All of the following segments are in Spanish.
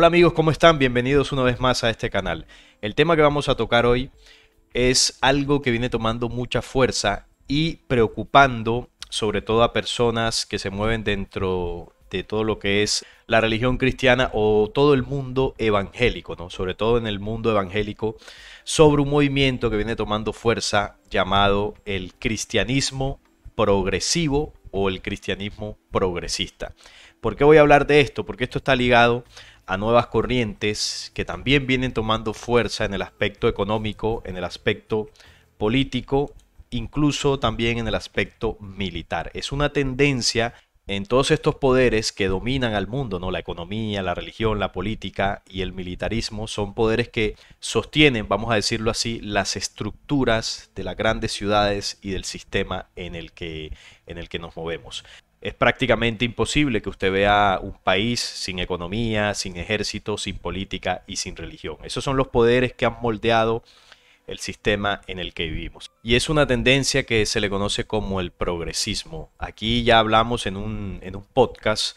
Hola amigos, ¿cómo están? Bienvenidos una vez más a este canal. El tema que vamos a tocar hoy es algo que viene tomando mucha fuerza y preocupando sobre todo a personas que se mueven dentro de todo lo que es la religión cristiana o todo el mundo evangélico, ¿no? Sobre todo en el mundo evangélico, sobre un movimiento que viene tomando fuerza llamado el cristianismo progresivo o el cristianismo progresista. ¿Por qué voy a hablar de esto? Porque esto está ligado a nuevas corrientes que también vienen tomando fuerza en el aspecto económico, en el aspecto político, incluso también en el aspecto militar. Es una tendencia en todos estos poderes que dominan al mundo, ¿no? La economía, la religión, la política y el militarismo son poderes que sostienen, vamos a decirlo así, las estructuras de las grandes ciudades y del sistema en el que, en el que nos movemos es prácticamente imposible que usted vea un país sin economía, sin ejército, sin política y sin religión. Esos son los poderes que han moldeado el sistema en el que vivimos. Y es una tendencia que se le conoce como el progresismo. Aquí ya hablamos en un, podcast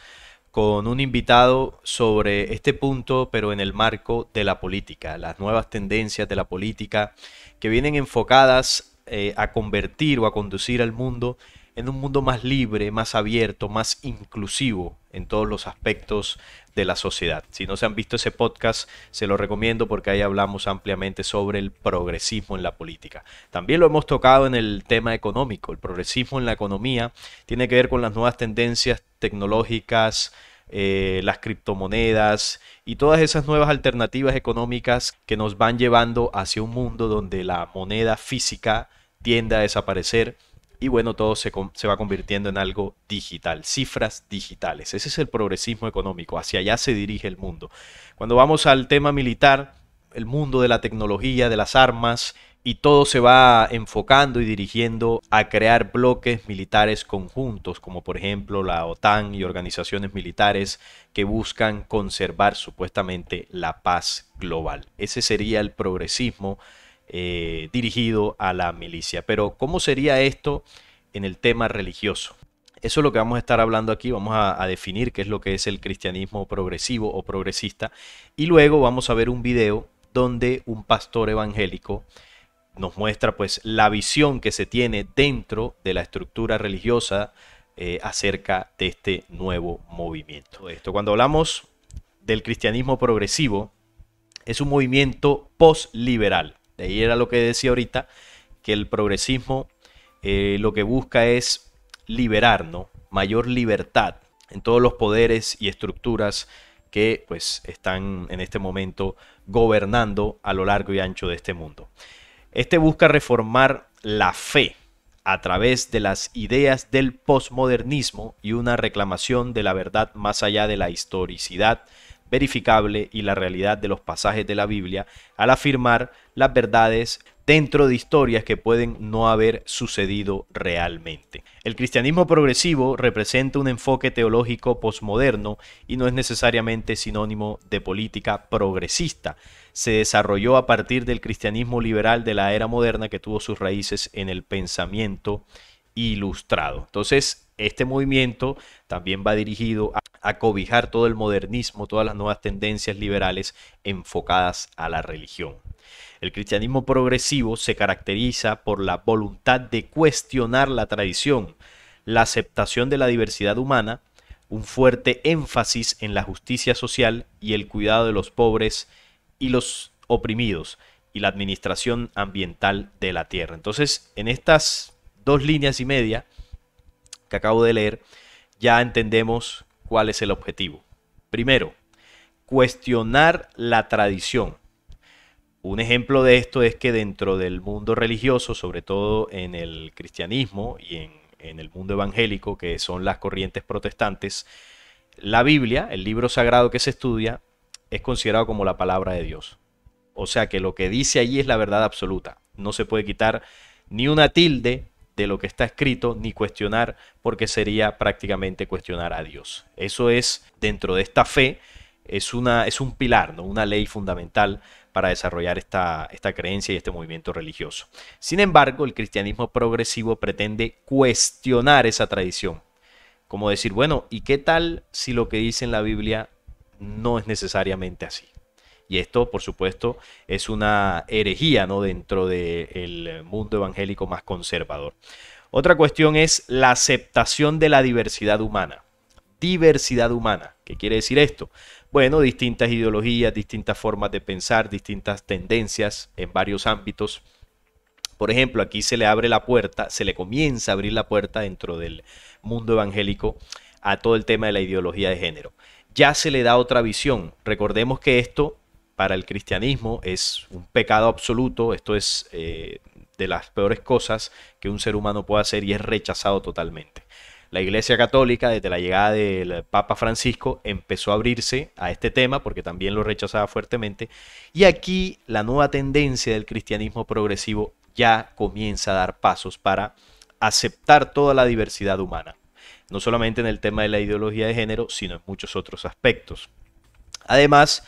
con un invitado sobre este punto, pero en el marco de la política, las nuevas tendencias de la política que vienen enfocadas eh, a convertir o a conducir al mundo en un mundo más libre, más abierto, más inclusivo en todos los aspectos de la sociedad. Si no se han visto ese podcast, se lo recomiendo porque ahí hablamos ampliamente sobre el progresismo en la política. También lo hemos tocado en el tema económico. El progresismo en la economía tiene que ver con las nuevas tendencias tecnológicas, eh, las criptomonedas y todas esas nuevas alternativas económicas que nos van llevando hacia un mundo donde la moneda física tiende a desaparecer y bueno, todo se, va convirtiendo en algo digital, cifras digitales. Ese es el progresismo económico, hacia allá se dirige el mundo. Cuando vamos al tema militar, el mundo de la tecnología, de las armas, y todo se va enfocando y dirigiendo a crear bloques militares conjuntos, como por ejemplo la OTAN y organizaciones militares que buscan conservar supuestamente la paz global. Ese sería el progresismo eh, dirigido a la milicia. Pero ¿cómo sería esto en el tema religioso? Eso es lo que vamos a estar hablando aquí, vamos a, definir qué es lo que es el cristianismo progresivo o progresista y luego vamos a ver un video donde un pastor evangélico nos muestra pues la visión que se tiene dentro de la estructura religiosa eh, acerca de este nuevo movimiento. Esto, cuando hablamos del cristianismo progresivo, es un movimiento post-liberal. De ahí era lo que decía ahorita, que el progresismo eh, lo que busca es liberar, Mayor libertad en todos los poderes y estructuras que pues están en este momento gobernando a lo largo y ancho de este mundo. Este busca reformar la fe a través de las ideas del posmodernismo y una reclamación de la verdad más allá de la historicidad verificable y la realidad de los pasajes de la Biblia al afirmar las verdades dentro de historias que pueden no haber sucedido realmente. El cristianismo progresivo representa un enfoque teológico posmoderno y no es necesariamente sinónimo de política progresista. Se desarrolló a partir del cristianismo liberal de la era moderna que tuvo sus raíces en el pensamiento ilustrado. Entonces, este movimiento también va dirigido a acobijar todo el modernismo, todas las nuevas tendencias liberales enfocadas a la religión. El cristianismo progresivo se caracteriza por la voluntad de cuestionar la tradición, la aceptación de la diversidad humana, un fuerte énfasis en la justicia social y el cuidado de los pobres y los oprimidos y la administración ambiental de la tierra. Entonces, en estas dos líneas y media que acabo de leer, ya entendemos cuál es el objetivo. Primero, cuestionar la tradición. Un ejemplo de esto es que dentro del mundo religioso, sobre todo en el cristianismo y en, el mundo evangélico, que son las corrientes protestantes, la Biblia, el libro sagrado que se estudia, es considerado como la palabra de Dios. O sea que lo que dice allí es la verdad absoluta. No se puede quitar ni una tilde, de lo que está escrito ni cuestionar porque sería prácticamente cuestionar a Dios. Eso es dentro de esta fe es, una, es un pilar, ¿no? una ley fundamental para desarrollar esta, esta creencia y este movimiento religioso. Sin embargo, el cristianismo progresivo pretende cuestionar esa tradición. Como decir, bueno, ¿y qué tal si lo que dice en la Biblia no es necesariamente así? Y esto, por supuesto, es una herejía ¿no? dentro del mundo evangélico más conservador. Otra cuestión es la aceptación de la diversidad humana. Diversidad humana. ¿Qué quiere decir esto? Bueno, distintas ideologías, distintas formas de pensar, distintas tendencias en varios ámbitos. Por ejemplo, aquí se le abre la puerta, se le comienza a abrir la puerta dentro del mundo evangélico a todo el tema de la ideología de género. Ya se le da otra visión. Recordemos que esto para el cristianismo es un pecado absoluto, esto es eh, de las peores cosas que un ser humano puede hacer y es rechazado totalmente. La Iglesia Católica, desde la llegada del Papa Francisco, empezó a abrirse a este tema porque también lo rechazaba fuertemente. Y aquí la nueva tendencia del cristianismo progresivo ya comienza a dar pasos para aceptar toda la diversidad humana, no solamente en el tema de la ideología de género, sino en muchos otros aspectos. Además,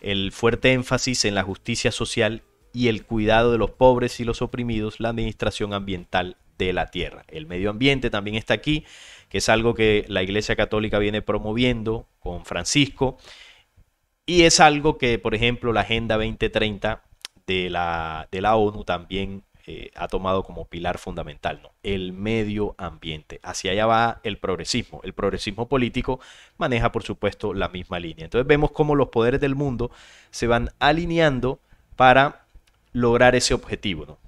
el fuerte énfasis en la justicia social y el cuidado de los pobres y los oprimidos, la administración ambiental de la tierra. El medio ambiente también está aquí, que es algo que la Iglesia Católica viene promoviendo con Francisco, y es algo que, por ejemplo, la Agenda 2030 de la, de la ONU también eh, ha tomado como pilar fundamental, ¿no? El medio ambiente. Hacia allá va el progresismo. El progresismo político maneja, por supuesto, la misma línea. Entonces vemos cómo los poderes del mundo se van alineando para lograr ese objetivo,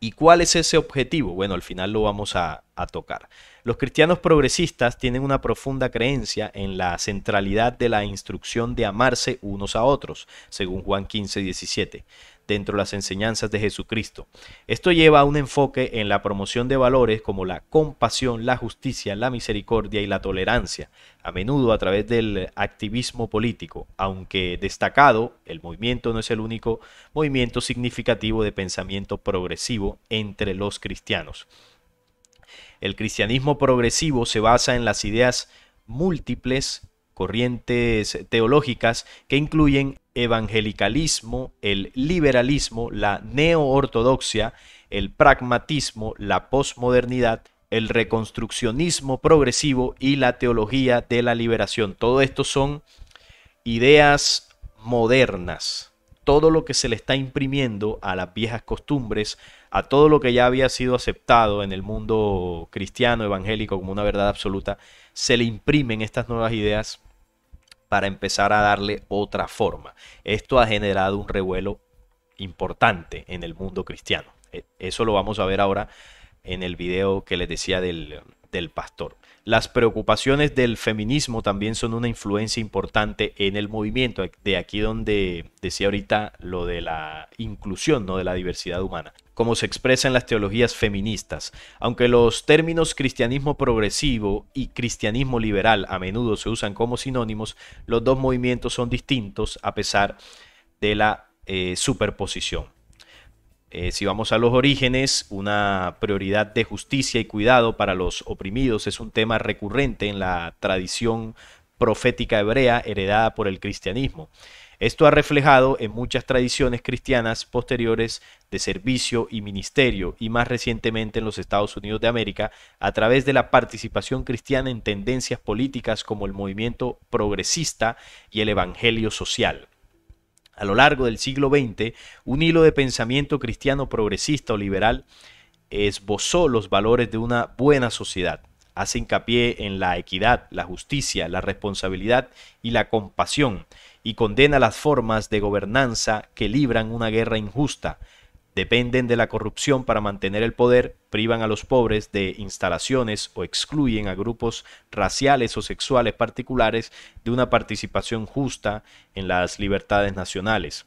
¿Y cuál es ese objetivo? Bueno, al final lo vamos a, a, tocar. Los cristianos progresistas tienen una profunda creencia en la centralidad de la instrucción de amarse unos a otros, según Juan 15, 17 dentro de las enseñanzas de Jesucristo. Esto lleva a un enfoque en la promoción de valores como la compasión, la justicia, la misericordia y la tolerancia, a menudo a través del activismo político, aunque destacado, el movimiento no es el único movimiento significativo de pensamiento progresivo entre los cristianos. El cristianismo progresivo se basa en las ideas múltiples corrientes teológicas que incluyen evangelicalismo, el liberalismo, la neoortodoxia, el pragmatismo, la posmodernidad, el reconstruccionismo progresivo y la teología de la liberación. Todo esto son ideas modernas. Todo lo que se le está imprimiendo a las viejas costumbres, a todo lo que ya había sido aceptado en el mundo cristiano evangélico como una verdad absoluta, se le imprimen estas nuevas ideas para empezar a darle otra forma. Esto ha generado un revuelo importante en el mundo cristiano. E, eso lo vamos a ver ahora en el video que les decía del, del pastor. Las preocupaciones del feminismo también son una influencia importante en el movimiento, de aquí donde decía ahorita lo de la inclusión, no de la diversidad humana como se expresa en las teologías feministas. Aunque los términos cristianismo progresivo y cristianismo liberal a menudo se usan como sinónimos, los dos movimientos son distintos a pesar de la eh, superposición. Eh, si vamos a los orígenes, una prioridad de justicia y cuidado para los oprimidos es un tema recurrente en la tradición profética hebrea heredada por el cristianismo. Esto ha reflejado en muchas tradiciones cristianas posteriores de servicio y ministerio y más recientemente en los Estados Unidos de América a través de la participación cristiana en tendencias políticas como el movimiento progresista y el Evangelio social. A lo largo del siglo XX, un hilo de pensamiento cristiano progresista o liberal esbozó los valores de una buena sociedad. Hace hincapié en la equidad, la justicia, la responsabilidad y la compasión, y condena las formas de gobernanza que libran una guerra injusta, dependen de la corrupción para mantener el poder, privan a los pobres de instalaciones o excluyen a grupos raciales o sexuales particulares de una participación justa en las libertades nacionales.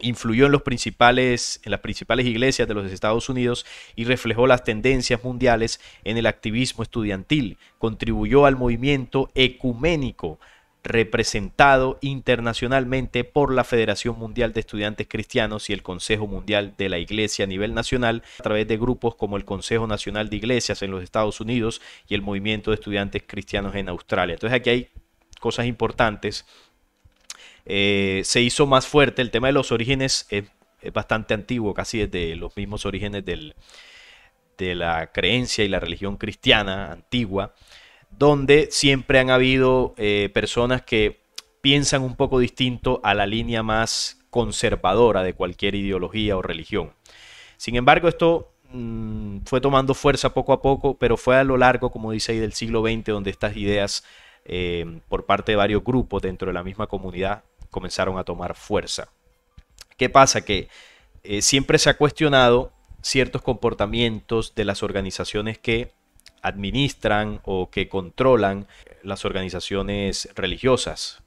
Influyó en, los principales, en las principales iglesias de los Estados Unidos y reflejó las tendencias mundiales en el activismo estudiantil. Contribuyó al movimiento ecuménico representado internacionalmente por la Federación Mundial de Estudiantes Cristianos y el Consejo Mundial de la Iglesia a nivel nacional, a través de grupos como el Consejo Nacional de Iglesias en los Estados Unidos y el Movimiento de Estudiantes Cristianos en Australia. Entonces aquí hay cosas importantes. Eh, se hizo más fuerte el tema de los orígenes, es, bastante antiguo, casi desde los mismos orígenes de la creencia y la religión cristiana antigua donde siempre han habido eh, personas que piensan un poco distinto a la línea más conservadora de cualquier ideología o religión. Sin embargo, esto mm, fue tomando fuerza poco a poco, pero fue a lo largo, como dice ahí, del siglo XX, donde estas ideas eh, por parte de varios grupos dentro de la misma comunidad comenzaron a tomar fuerza. ¿Qué pasa? Que eh, siempre se ha cuestionado ciertos comportamientos de las organizaciones que administran o que controlan las organizaciones religiosas,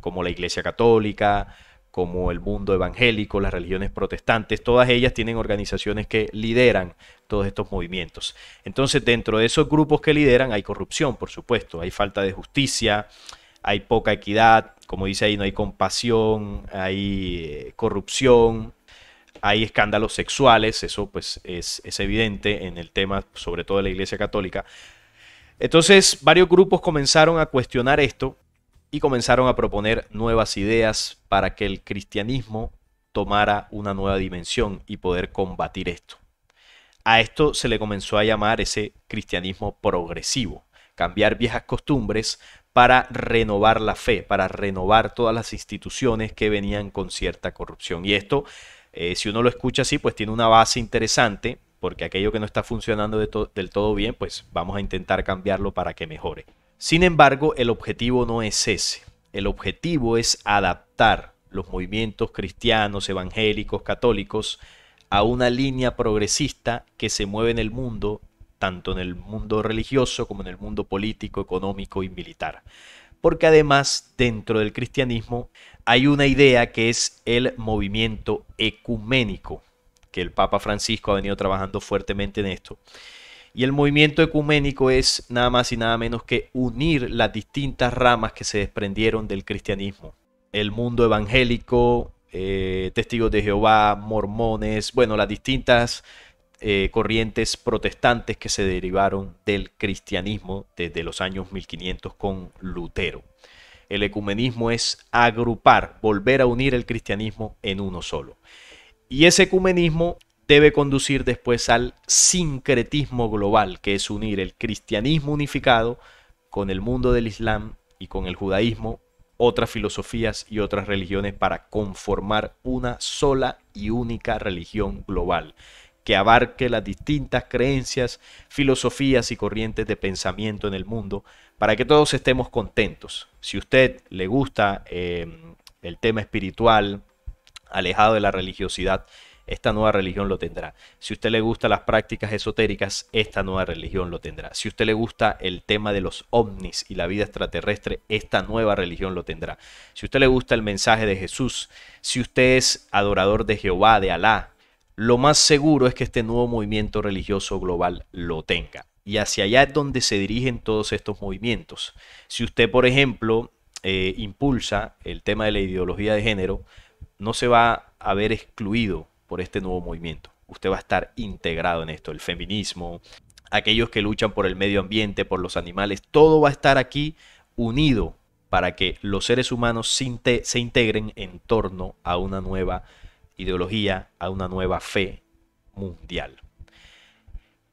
como la Iglesia Católica, como el mundo evangélico, las religiones protestantes, todas ellas tienen organizaciones que lideran todos estos movimientos. Entonces, dentro de esos grupos que lideran hay corrupción, por supuesto, hay falta de justicia, hay poca equidad, como dice ahí, no hay compasión, hay eh, corrupción, hay escándalos sexuales, eso pues es, es, evidente en el tema, sobre todo de la Iglesia Católica. Entonces, varios grupos comenzaron a cuestionar esto y comenzaron a proponer nuevas ideas para que el cristianismo tomara una nueva dimensión y poder combatir esto. A esto se le comenzó a llamar ese cristianismo progresivo, cambiar viejas costumbres para renovar la fe, para renovar todas las instituciones que venían con cierta corrupción. Y esto eh, si uno lo escucha así, pues tiene una base interesante, porque aquello que no está funcionando del todo bien, pues vamos a intentar cambiarlo para que mejore. Sin embargo, el objetivo no es ese. El objetivo es adaptar los movimientos cristianos, evangélicos, católicos, a una línea progresista que se mueve en el mundo, tanto en el mundo religioso como en el mundo político, económico y militar porque además dentro del cristianismo hay una idea que es el movimiento ecuménico, que el Papa Francisco ha venido trabajando fuertemente en esto. Y el movimiento ecuménico es nada más y nada menos que unir las distintas ramas que se desprendieron del cristianismo. El mundo evangélico, eh, testigos de Jehová, mormones, bueno, las distintas eh, corrientes protestantes que se derivaron del cristianismo desde los años 1500 con Lutero. El ecumenismo es agrupar, volver a unir el cristianismo en uno solo. Y ese ecumenismo debe conducir después al sincretismo global, que es unir el cristianismo unificado con el mundo del Islam y con el judaísmo, otras filosofías y otras religiones para conformar una sola y única religión global que abarque las distintas creencias, filosofías y corrientes de pensamiento en el mundo, para que todos estemos contentos. Si usted le gusta eh, el tema espiritual, alejado de la religiosidad, esta nueva religión lo tendrá. Si usted le gusta las prácticas esotéricas, esta nueva religión lo tendrá. Si a usted le gusta el tema de los ovnis y la vida extraterrestre, esta nueva religión lo tendrá. Si usted le gusta el mensaje de Jesús, si usted es adorador de Jehová, de Alá, lo más seguro es que este nuevo movimiento religioso global lo tenga. Y hacia allá es donde se dirigen todos estos movimientos. Si usted, por ejemplo, eh, impulsa el tema de la ideología de género, no se va a ver excluido por este nuevo movimiento. Usted va a estar integrado en esto, el feminismo, aquellos que luchan por el medio ambiente, por los animales, todo va a estar aquí unido para que los seres humanos se, integren en torno a una nueva ideología a una nueva fe mundial.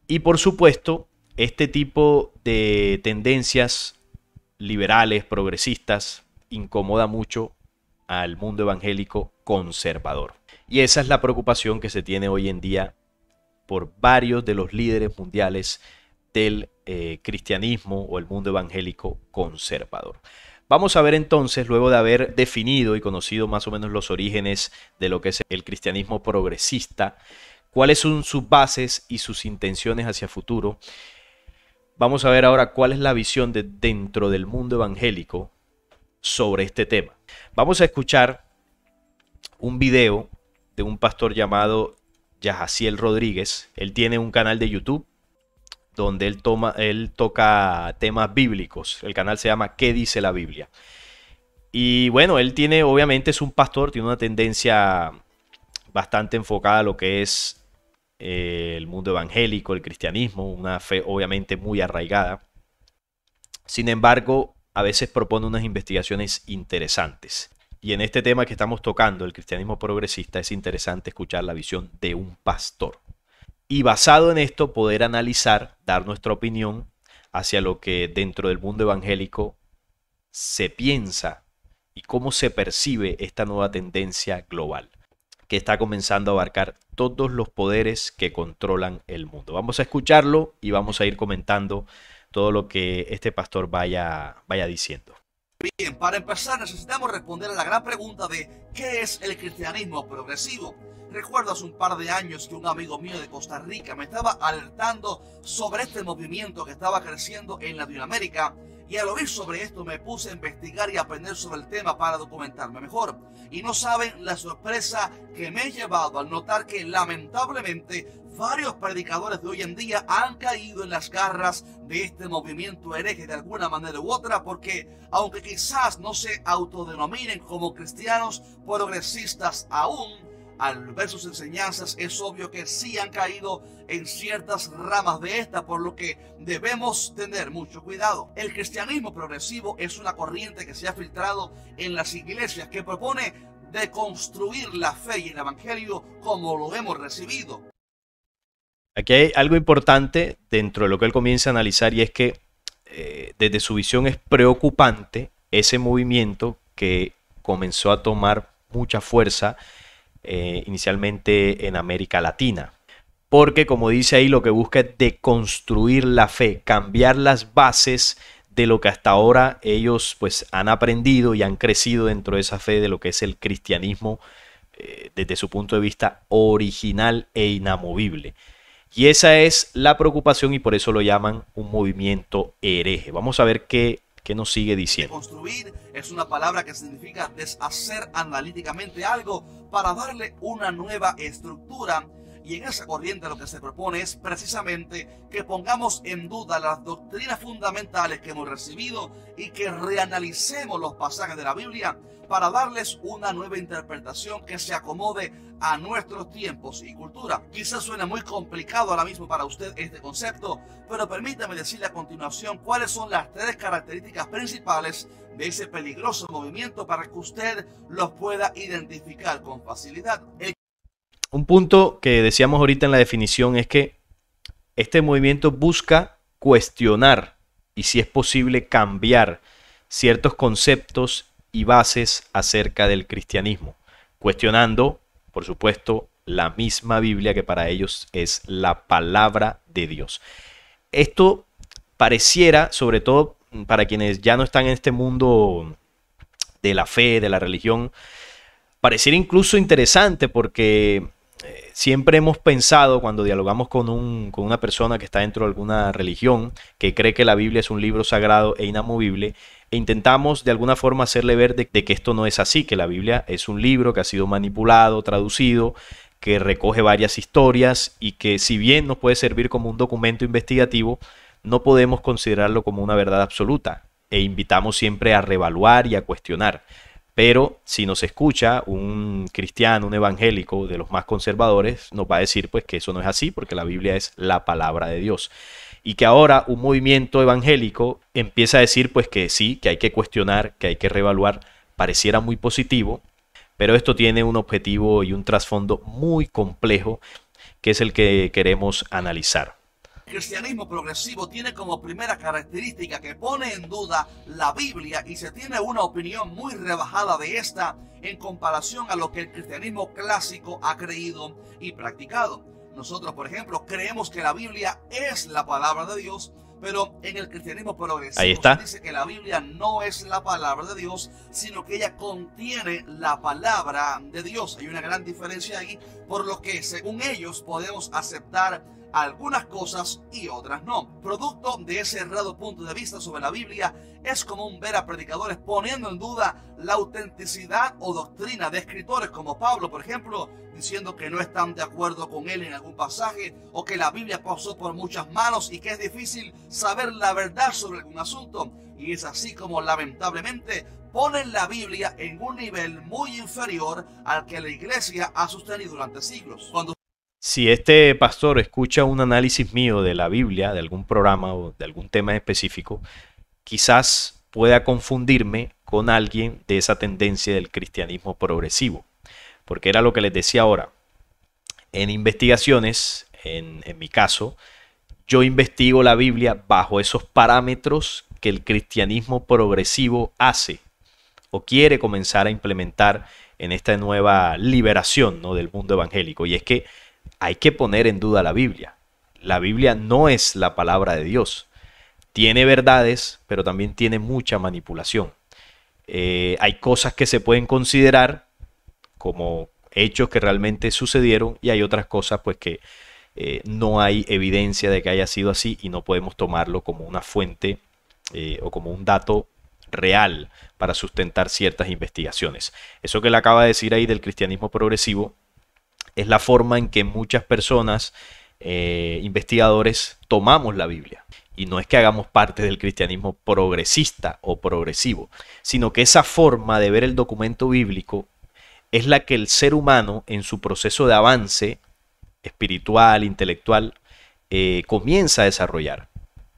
Y por supuesto, este tipo de tendencias liberales, progresistas, incomoda mucho al mundo evangélico conservador. Y esa es la preocupación que se tiene hoy en día por varios de los líderes mundiales del eh, cristianismo o el mundo evangélico conservador. Vamos a ver entonces, luego de haber definido y conocido más o menos los orígenes de lo que es el cristianismo progresista, cuáles son sus bases y sus intenciones hacia futuro. Vamos a ver ahora cuál es la visión de dentro del mundo evangélico sobre este tema. Vamos a escuchar un video de un pastor llamado Yajaciel Rodríguez. Él tiene un canal de YouTube donde él, toma, él toca temas bíblicos. El canal se llama ¿Qué dice la Biblia? Y bueno, él tiene, obviamente es un pastor, tiene una tendencia bastante enfocada a lo que es eh, el mundo evangélico, el cristianismo, una fe obviamente muy arraigada. Sin embargo, a veces propone unas investigaciones interesantes. Y en este tema que estamos tocando, el cristianismo progresista, es interesante escuchar la visión de un pastor y basado en esto poder analizar, dar nuestra opinión hacia lo que dentro del mundo evangélico se piensa y cómo se percibe esta nueva tendencia global que está comenzando a abarcar todos los poderes que controlan el mundo. Vamos a escucharlo y vamos a ir comentando todo lo que este pastor vaya, vaya diciendo. Bien, para empezar necesitamos responder a la gran pregunta de ¿qué es el cristianismo progresivo? Recuerdo hace un par de años que un amigo mío de Costa Rica me estaba alertando sobre este movimiento que estaba creciendo en Latinoamérica y al oír sobre esto me puse a investigar y aprender sobre el tema para documentarme mejor. Y no saben la sorpresa que me he llevado al notar que lamentablemente varios predicadores de hoy en día han caído en las garras de este movimiento hereje de alguna manera u otra porque aunque quizás no se autodenominen como cristianos progresistas aún, al ver sus enseñanzas, es obvio que sí han caído en ciertas ramas de esta, por lo que debemos tener mucho cuidado. El cristianismo progresivo es una corriente que se ha filtrado en las iglesias que propone deconstruir la fe y el evangelio como lo hemos recibido. Aquí hay algo importante dentro de lo que él comienza a analizar y es que eh, desde su visión es preocupante ese movimiento que comenzó a tomar mucha fuerza eh, inicialmente en América Latina. Porque como dice ahí, lo que busca es deconstruir la fe, cambiar las bases de lo que hasta ahora ellos pues han aprendido y han crecido dentro de esa fe de lo que es el cristianismo eh, desde su punto de vista original e inamovible. Y esa es la preocupación y por eso lo llaman un movimiento hereje. Vamos a ver qué que nos sigue diciendo? Construir es una palabra que significa deshacer analíticamente algo para darle una nueva estructura y en esa corriente lo que se propone es precisamente que pongamos en duda las doctrinas fundamentales que hemos recibido y que reanalicemos los pasajes de la Biblia para darles una nueva interpretación que se acomode a nuestros tiempos y cultura. Quizás suene muy complicado ahora mismo para usted este concepto, pero permítame decirle a continuación cuáles son las tres características principales de ese peligroso movimiento para que usted los pueda identificar con facilidad. El un punto que decíamos ahorita en la definición es que este movimiento busca cuestionar y si es posible cambiar ciertos conceptos y bases acerca del cristianismo, cuestionando, por supuesto, la misma Biblia que para ellos es la palabra de Dios. Esto pareciera, sobre todo para quienes ya no están en este mundo de la fe, de la religión, pareciera incluso interesante porque siempre hemos pensado cuando dialogamos con, una persona que está dentro de alguna religión, que cree que la Biblia es un libro sagrado e inamovible, e intentamos de alguna forma hacerle ver de, que esto no es así, que la Biblia es un libro que ha sido manipulado, traducido, que recoge varias historias y que si bien nos puede servir como un documento investigativo, no podemos considerarlo como una verdad absoluta e invitamos siempre a revaluar y a cuestionar. Pero si nos escucha un cristiano, un evangélico de los más conservadores, nos va a decir pues que eso no es así porque la Biblia es la palabra de Dios. Y que ahora un movimiento evangélico empieza a decir pues que sí, que hay que cuestionar, que hay que reevaluar, pareciera muy positivo, pero esto tiene un objetivo y un trasfondo muy complejo que es el que queremos analizar cristianismo progresivo tiene como primera característica que pone en duda la Biblia y se tiene una opinión muy rebajada de esta en comparación a lo que el cristianismo clásico ha creído y practicado. Nosotros, por ejemplo, creemos que la Biblia es la palabra de Dios, pero en el cristianismo progresivo Ahí dice que la Biblia no es la palabra de Dios, sino que ella contiene la palabra de Dios. Hay una gran diferencia ahí, por lo que según ellos podemos aceptar algunas cosas y otras no. Producto de ese errado punto de vista sobre la Biblia, es común ver a predicadores poniendo en duda la autenticidad o doctrina de escritores como Pablo, por ejemplo, diciendo que no están de acuerdo con él en algún pasaje o que la Biblia pasó por muchas manos y que es difícil saber la verdad sobre algún asunto. Y es así como lamentablemente ponen la Biblia en un nivel muy inferior al que la iglesia ha sostenido durante siglos. Cuando si este pastor escucha un análisis mío de la Biblia, de algún programa o de algún tema específico, quizás pueda confundirme con alguien de esa tendencia del cristianismo progresivo. Porque era lo que les decía ahora. En investigaciones, en, en mi caso, yo investigo la Biblia bajo esos parámetros que el cristianismo progresivo hace o quiere comenzar a implementar en esta nueva liberación del mundo evangélico. Y es que hay que poner en duda la Biblia. La Biblia no es la palabra de Dios. Tiene verdades, pero también tiene mucha manipulación. Eh, hay cosas que se pueden considerar como hechos que realmente sucedieron y hay otras cosas pues que eh, no hay evidencia de que haya sido así y no podemos tomarlo como una fuente eh, o como un dato real para sustentar ciertas investigaciones. Eso que le acaba de decir ahí del cristianismo progresivo es la forma en que muchas personas, eh, investigadores, tomamos la Biblia. Y no es que hagamos parte del cristianismo progresista o progresivo, sino que esa forma de ver el documento bíblico es la que el ser humano en su proceso de avance espiritual, intelectual, eh, comienza a desarrollar.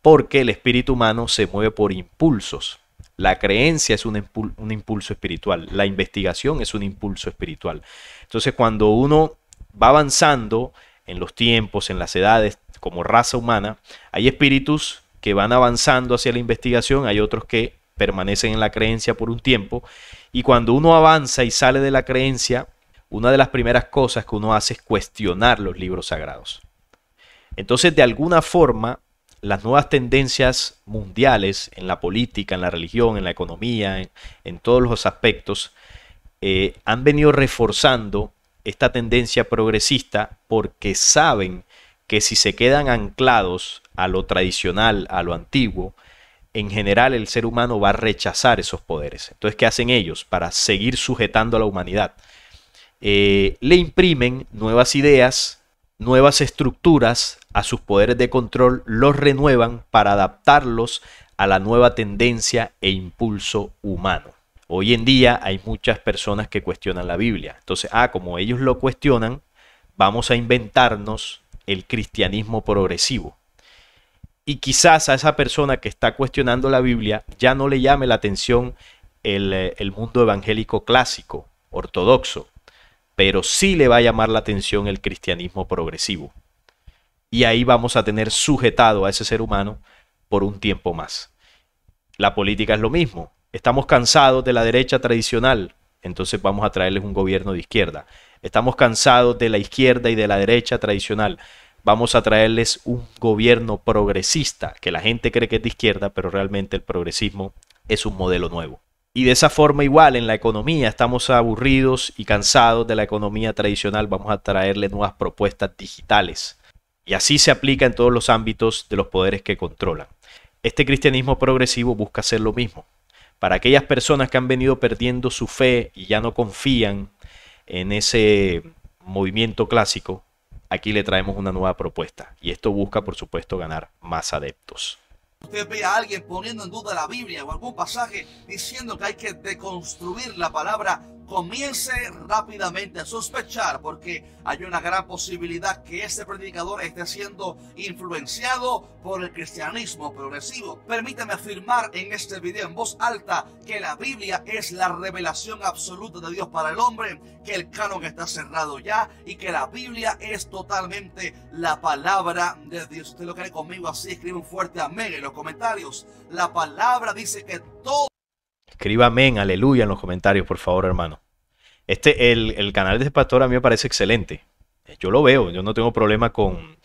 Porque el espíritu humano se mueve por impulsos. La creencia es un, un impulso espiritual, la investigación es un impulso espiritual. Entonces cuando uno va avanzando en los tiempos, en las edades, como raza humana, hay espíritus que van avanzando hacia la investigación, hay otros que permanecen en la creencia por un tiempo, y cuando uno avanza y sale de la creencia, una de las primeras cosas que uno hace es cuestionar los libros sagrados. Entonces, de alguna forma, las nuevas tendencias mundiales en la política, en la religión, en la economía, en, todos los aspectos, eh, han venido reforzando esta tendencia progresista porque saben que si se quedan anclados a lo tradicional, a lo antiguo, en general el ser humano va a rechazar esos poderes. Entonces, ¿qué hacen ellos para seguir sujetando a la humanidad? Eh, le imprimen nuevas ideas, nuevas estructuras a sus poderes de control, los renuevan para adaptarlos a la nueva tendencia e impulso humano. Hoy en día hay muchas personas que cuestionan la Biblia. Entonces, ah, como ellos lo cuestionan, vamos a inventarnos el cristianismo progresivo. Y quizás a esa persona que está cuestionando la Biblia ya no le llame la atención el, eh, el mundo evangélico clásico, ortodoxo, pero sí le va a llamar la atención el cristianismo progresivo. Y ahí vamos a tener sujetado a ese ser humano por un tiempo más. La política es lo mismo. Estamos cansados de la derecha tradicional, entonces vamos a traerles un gobierno de izquierda. Estamos cansados de la izquierda y de la derecha tradicional. Vamos a traerles un gobierno progresista, que la gente cree que es de izquierda, pero realmente el progresismo es un modelo nuevo. Y de esa forma igual en la economía, estamos aburridos y cansados de la economía tradicional, vamos a traerle nuevas propuestas digitales. Y así se aplica en todos los ámbitos de los poderes que controlan. Este cristianismo progresivo busca hacer lo mismo, para aquellas personas que han venido perdiendo su fe y ya no confían en ese movimiento clásico, aquí le traemos una nueva propuesta. Y esto busca, por supuesto, ganar más adeptos. Usted ve a alguien poniendo en duda la Biblia o algún pasaje diciendo que hay que deconstruir la palabra comience rápidamente a sospechar porque hay una gran posibilidad que este predicador esté siendo influenciado por el cristianismo progresivo. Permítame afirmar en este video en voz alta que la Biblia es la revelación absoluta de Dios para el hombre, que el canon está cerrado ya y que la Biblia es totalmente la palabra de Dios. Usted lo cree conmigo así, escribe un fuerte amén en los comentarios. La palabra dice que todo Escriba amén, aleluya en los comentarios, por favor, hermano. Este, el, canal de este pastor a mí me parece excelente. Yo lo veo, yo no tengo problema con,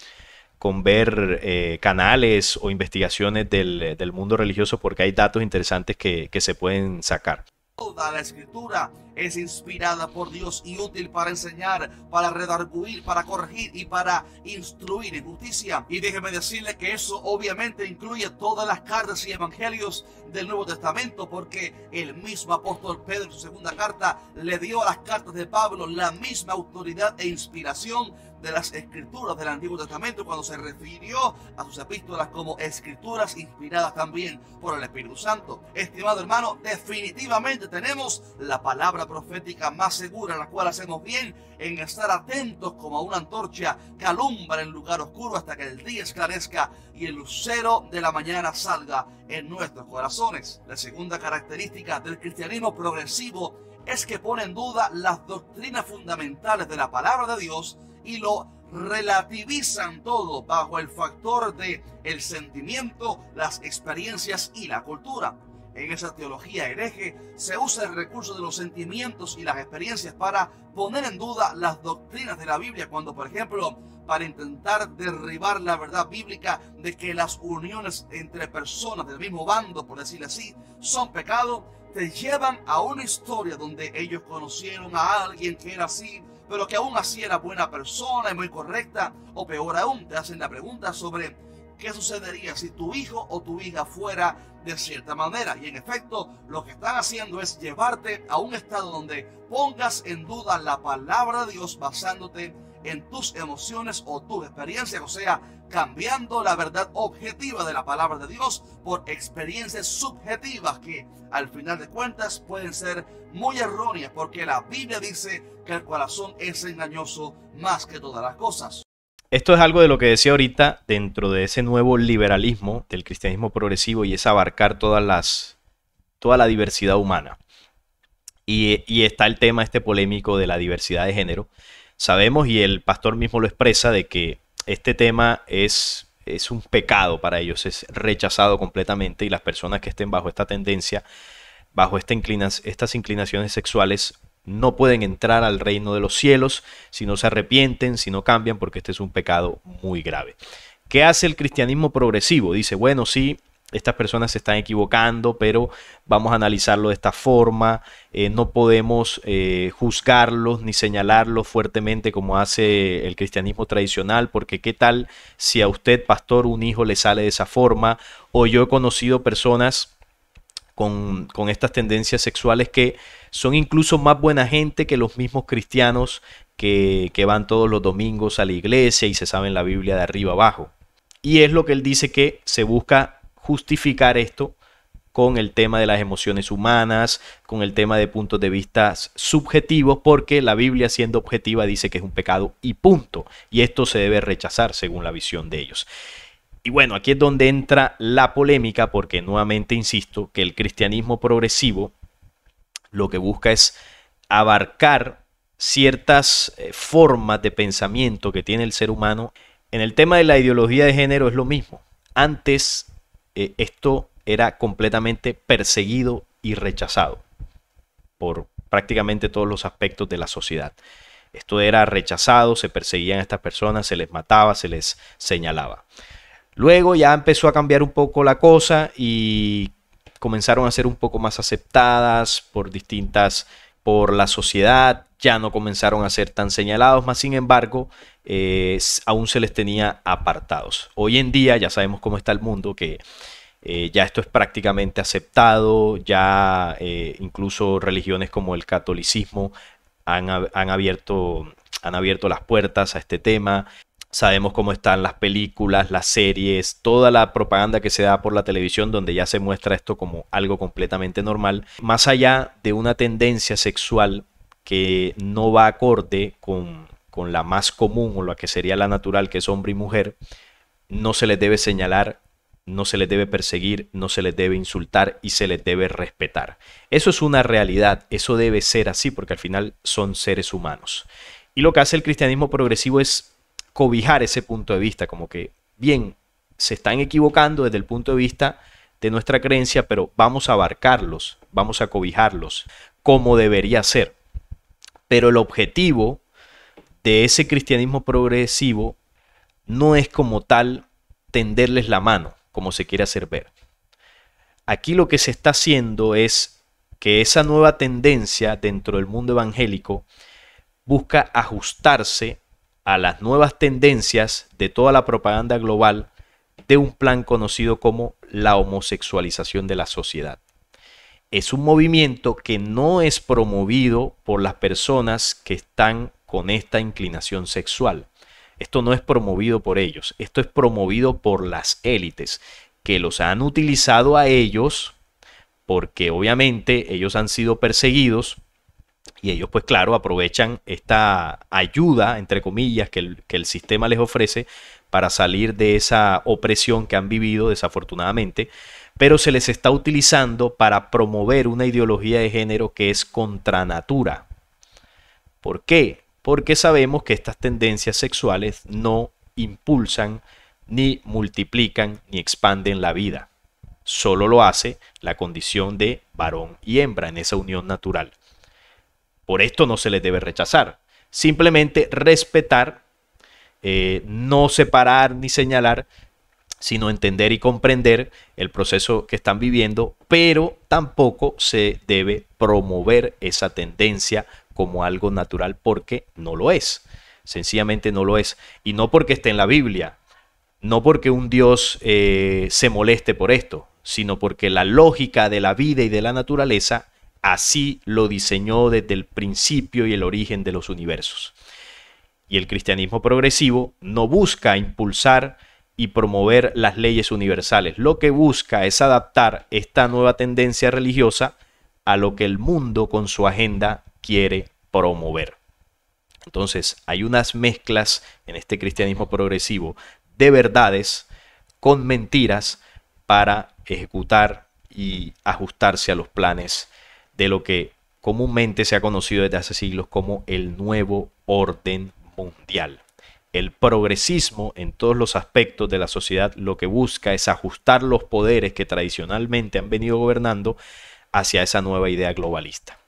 con ver eh, canales o investigaciones del, del, mundo religioso porque hay datos interesantes que, que se pueden sacar. Toda la escritura es inspirada por Dios y útil para enseñar, para redarguir, para corregir y para instruir en justicia. Y déjeme decirle que eso obviamente incluye todas las cartas y evangelios del Nuevo Testamento, porque el mismo apóstol Pedro en su segunda carta le dio a las cartas de Pablo la misma autoridad e inspiración de las escrituras del Antiguo Testamento cuando se refirió a sus epístolas como escrituras inspiradas también por el Espíritu Santo. Estimado hermano, definitivamente tenemos la palabra profética más segura, la cual hacemos bien en estar atentos como a una antorcha que alumbra en lugar oscuro hasta que el día esclarezca y el lucero de la mañana salga en nuestros corazones. La segunda característica del cristianismo progresivo es que pone en duda las doctrinas fundamentales de la palabra de Dios y lo relativizan todo bajo el factor de el sentimiento, las experiencias y la cultura. En esa teología hereje se usa el recurso de los sentimientos y las experiencias para poner en duda las doctrinas de la Biblia, cuando por ejemplo para intentar derribar la verdad bíblica de que las uniones entre personas del mismo bando, por decirlo así, son pecado, te llevan a una historia donde ellos conocieron a alguien que era así, pero que aún así era buena persona y muy correcta, o peor aún, te hacen la pregunta sobre qué sucedería si tu hijo o tu hija fuera de cierta manera. Y en efecto, lo que están haciendo es llevarte a un estado donde pongas en duda la palabra de Dios basándote en tus emociones o tus experiencias, o sea, cambiando la verdad objetiva de la palabra de Dios por experiencias subjetivas que al final de cuentas pueden ser muy erróneas porque la Biblia dice que el corazón es engañoso más que todas las cosas. Esto es algo de lo que decía ahorita dentro de ese nuevo liberalismo del cristianismo progresivo y es abarcar todas las, toda la diversidad humana. Y, y está el tema este polémico de la diversidad de género. Sabemos y el pastor mismo lo expresa de que este tema es, es un pecado para ellos, es rechazado completamente y las personas que estén bajo esta tendencia, bajo esta estas inclinaciones sexuales, no pueden entrar al reino de los cielos si no se arrepienten, si no cambian, porque este es un pecado muy grave. ¿Qué hace el cristianismo progresivo? Dice, bueno, sí, estas personas se están equivocando, pero vamos a analizarlo de esta forma. Eh, no podemos eh, juzgarlos ni señalarlos fuertemente como hace el cristianismo tradicional, porque qué tal si a usted, pastor, un hijo le sale de esa forma, o yo he conocido personas... Con, estas tendencias sexuales que son incluso más buena gente que los mismos cristianos que, que van todos los domingos a la iglesia y se saben la Biblia de arriba abajo. Y es lo que él dice que se busca justificar esto con el tema de las emociones humanas, con el tema de puntos de vista subjetivos, porque la Biblia siendo objetiva dice que es un pecado y punto. Y esto se debe rechazar según la visión de ellos. Y bueno, aquí es donde entra la polémica, porque nuevamente insisto que el cristianismo progresivo lo que busca es abarcar ciertas eh, formas de pensamiento que tiene el ser humano. En el tema de la ideología de género es lo mismo. Antes eh, esto era completamente perseguido y rechazado por prácticamente todos los aspectos de la sociedad. Esto era rechazado, se perseguían a estas personas, se les mataba, se les señalaba. Luego ya empezó a cambiar un poco la cosa y comenzaron a ser un poco más aceptadas por distintas, por la sociedad, ya no comenzaron a ser tan señalados, más sin embargo, eh, aún se les tenía apartados. Hoy en día ya sabemos cómo está el mundo, que eh, ya esto es prácticamente aceptado, ya eh, incluso religiones como el catolicismo han, abierto, han abierto las puertas a este tema. Sabemos cómo están las películas, las series, toda la propaganda que se da por la televisión donde ya se muestra esto como algo completamente normal, más allá de una tendencia sexual que no va acorde con con la más común o la que sería la natural, que es hombre y mujer, no se les debe señalar, no se les debe perseguir, no se les debe insultar y se les debe respetar. Eso es una realidad, eso debe ser así porque al final son seres humanos. Y lo que hace el cristianismo progresivo es cobijar ese punto de vista, como que, bien, se están equivocando desde el punto de vista de nuestra creencia, pero vamos a abarcarlos, vamos a cobijarlos, como debería ser. Pero el objetivo de ese cristianismo progresivo no es como tal tenderles la mano, como se quiere hacer ver. Aquí lo que se está haciendo es que esa nueva tendencia dentro del mundo evangélico busca ajustarse a las nuevas tendencias de toda la propaganda global de un plan conocido como la homosexualización de la sociedad. Es un movimiento que no es promovido por las personas que están con esta inclinación sexual. Esto no es promovido por ellos, esto es promovido por las élites que los han utilizado a ellos porque obviamente ellos han sido perseguidos y ellos pues claro aprovechan esta ayuda entre comillas que el, sistema les ofrece para salir de esa opresión que han vivido desafortunadamente pero se les está utilizando para promover una ideología de género que es contra natura. ¿Por qué? porque sabemos que estas tendencias sexuales no impulsan, ni multiplican, ni expanden la vida. Solo lo hace la condición de varón y hembra en esa unión natural. Por esto no se les debe rechazar, simplemente respetar, eh, no separar ni señalar, sino entender y comprender el proceso que están viviendo, pero tampoco se debe promover esa tendencia como algo natural porque no lo es. Sencillamente no lo es. Y no porque esté en la Biblia, no porque un Dios eh, se moleste por esto, sino porque la lógica de la vida y de la naturaleza así lo diseñó desde el principio y el origen de los universos. Y el cristianismo progresivo no busca impulsar y promover las leyes universales. Lo que busca es adaptar esta nueva tendencia religiosa a lo que el mundo con su agenda quiere promover. Entonces, hay unas mezclas en este cristianismo progresivo de verdades con mentiras para ejecutar y ajustarse a los planes de lo que comúnmente se ha conocido desde hace siglos como el nuevo orden mundial. El progresismo en todos los aspectos de la sociedad lo que busca es ajustar los poderes que tradicionalmente han venido gobernando hacia esa nueva idea globalista.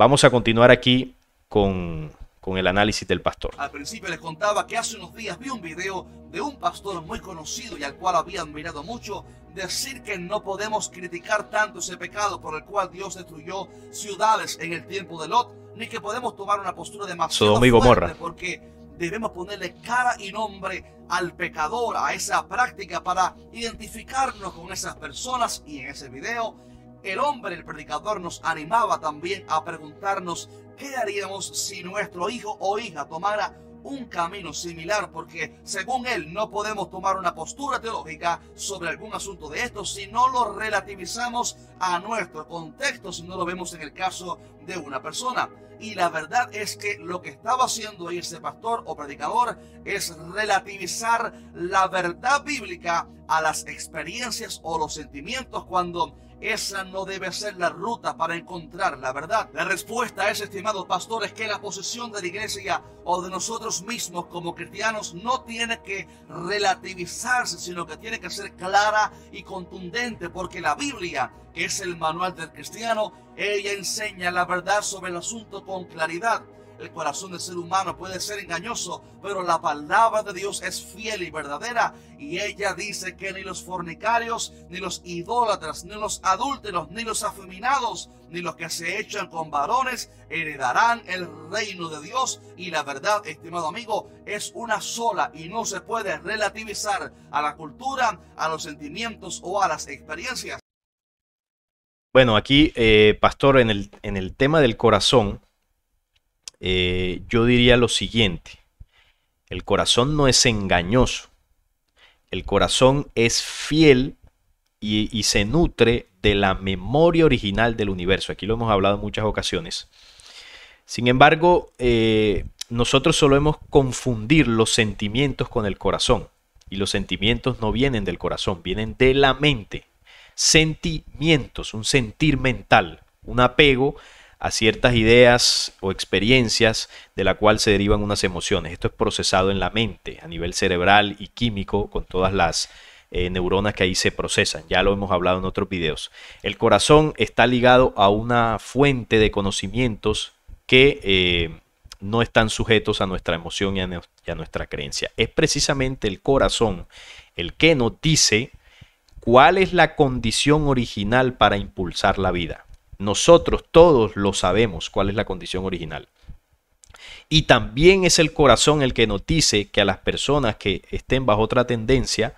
Vamos a continuar aquí con, con el análisis del pastor. Al principio les contaba que hace unos días vi un video de un pastor muy conocido y al cual había admirado mucho decir que no podemos criticar tanto ese pecado por el cual Dios destruyó ciudades en el tiempo de Lot, ni que podemos tomar una postura demasiado más porque debemos ponerle cara y nombre al pecador, a esa práctica para identificarnos con esas personas y en ese video el hombre, el predicador, nos animaba también a preguntarnos qué haríamos si nuestro hijo o hija tomara un camino similar, porque según él no podemos tomar una postura teológica sobre algún asunto de esto si no lo relativizamos a nuestro contexto, si no lo vemos en el caso de una persona. Y la verdad es que lo que estaba haciendo ese pastor o predicador es relativizar la verdad bíblica a las experiencias o los sentimientos cuando esa no debe ser la ruta para encontrar la verdad. La respuesta es, estimados pastores, que la posición de la iglesia o de nosotros mismos como cristianos no tiene que relativizarse, sino que tiene que ser clara y contundente, porque la Biblia, que es el manual del cristiano, ella enseña la verdad sobre el asunto con claridad. El corazón del ser humano puede ser engañoso, pero la palabra de Dios es fiel y verdadera. Y ella dice que ni los fornicarios, ni los idólatras, ni los adúlteros, ni los afeminados, ni los que se echan con varones, heredarán el reino de Dios. Y la verdad, estimado amigo, es una sola y no se puede relativizar a la cultura, a los sentimientos o a las experiencias. Bueno, aquí, eh, pastor, en el, en el tema del corazón, eh, yo diría lo siguiente. El corazón no es engañoso. El corazón es fiel y, se nutre de la memoria original del universo. Aquí lo hemos hablado en muchas ocasiones. Sin embargo, eh, nosotros nosotros solemos confundir los sentimientos con el corazón. Y los sentimientos no vienen del corazón, vienen de la mente. Sentimientos, un sentir mental, un apego a ciertas ideas o experiencias de la cual se derivan unas emociones. Esto es procesado en la mente a nivel cerebral y químico con todas las eh, neuronas que ahí se procesan. Ya lo hemos hablado en otros videos. El corazón está ligado a una fuente de conocimientos que eh, no están sujetos a nuestra emoción y a nuestra creencia. Es precisamente el corazón el que nos dice cuál es la condición original para impulsar la vida. Nosotros todos lo sabemos cuál es la condición original. Y también es el corazón el que nos dice que a las personas que estén bajo otra tendencia